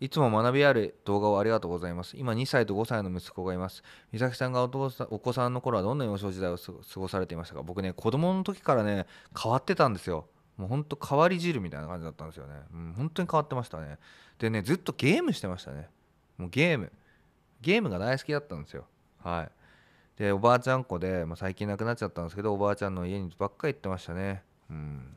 いつも学びある動画をありがとうございます。今2歳と5歳の息子がいます。美咲さんがお父さんお子さんの頃はどんな幼少時代を過ごされていましたか僕ね、子供の時からね、変わってたんですよ。もうほんと変わり汁みたいな感じだったんですよね。うん、本当に変わってましたね。でね、ずっとゲームしてましたね。もうゲーム。ゲームが大好きだったんですよ。はい。で、おばあちゃん子で、まあ、最近亡くなっちゃったんですけど、おばあちゃんの家にばっかり行ってましたね。うん。